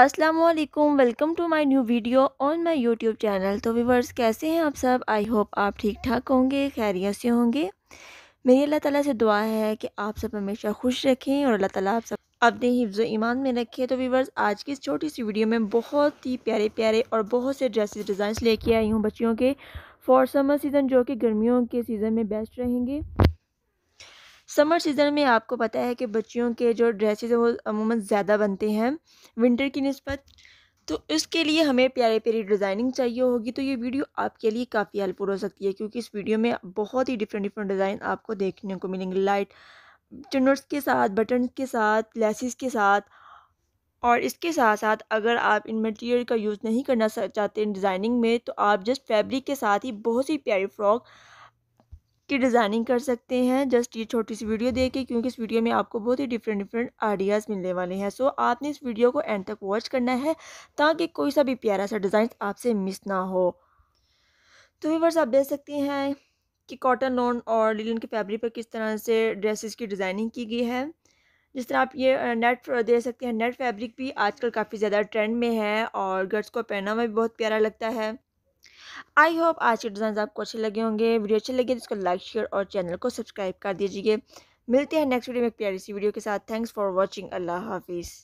Aslam welcome to my new video on my YouTube channel तो viewers कैसे हैं आप सब आई होप आप ठीक ठाक होंगे खैरियत से होंगे मेरी अल्लाह ताला से दुआ है कि आप सब हमेशा खुश रखें और अल्लाह ताला आप सब अपने हिफ्ज़ ईमान में रखें तो वीवर्स आज की इस छोटी सी वीडियो में बहुत ही प्यारे प्यारे और बहुत से ड्रेसेस डिज़ाइन लेके आई हूँ बच्चियों के फॉर समर सीज़न जो कि गर्मियों के सीज़न में बेस्ट रहेंगे समर सीज़न में आपको पता है कि बच्चियों के जो ड्रेसेस वो अमूमन ज़्यादा बनते हैं विंटर की नस्बत तो इसके लिए हमें प्यारे प्यारी डिज़ाइनिंग चाहिए होगी तो ये वीडियो आपके लिए काफ़ी हेल्पफुल हो सकती है क्योंकि इस वीडियो में बहुत ही डिफरेंट डिफरेंट डिज़ाइन आपको देखने को मिलेंगे लाइट चुनर्स के साथ बटन के साथ लेसिस के साथ और इसके साथ साथ अगर आप इन मटेरियल का यूज़ नहीं करना चाहते डिज़ाइनिंग में तो आप जस्ट फैब्रिक के साथ ही बहुत सी प्यारी फ्रॉक की डिज़ाइनिंग कर सकते हैं जस्ट ये छोटी सी वीडियो देख के क्योंकि इस वीडियो में आपको बहुत ही डिफरेंट डिफरेंट आइडियाज़ मिलने वाले हैं सो आपने इस वीडियो को एंड तक वॉच करना है ताकि कोई सा भी प्यारा सा डिज़ाइन आपसे मिस ना हो तो वर्ष आप देख सकते हैं कि कॉटन लॉन और लिलन के फैब्रिक पर किस तरह से ड्रेसेस की डिज़ाइनिंग की गई है जिस तरह आप ये नेट दे सकते हैं नेट फैब्रिक भी आजकल काफ़ी ज़्यादा ट्रेंड में है और गर्ल्स को पहना हुआ भी बहुत प्यारा लगता है आई होप आज के डिज़ाइन आपको अच्छे लगे होंगे वीडियो अच्छे लगे तो इसको लाइक शेयर और चैनल को सब्सक्राइब कर दीजिए मिलते हैं नेक्स्ट वीडियो में एक प्यारी सी वीडियो के साथ थैंक्स फॉर वॉचिंग अल्लाह हाफिज़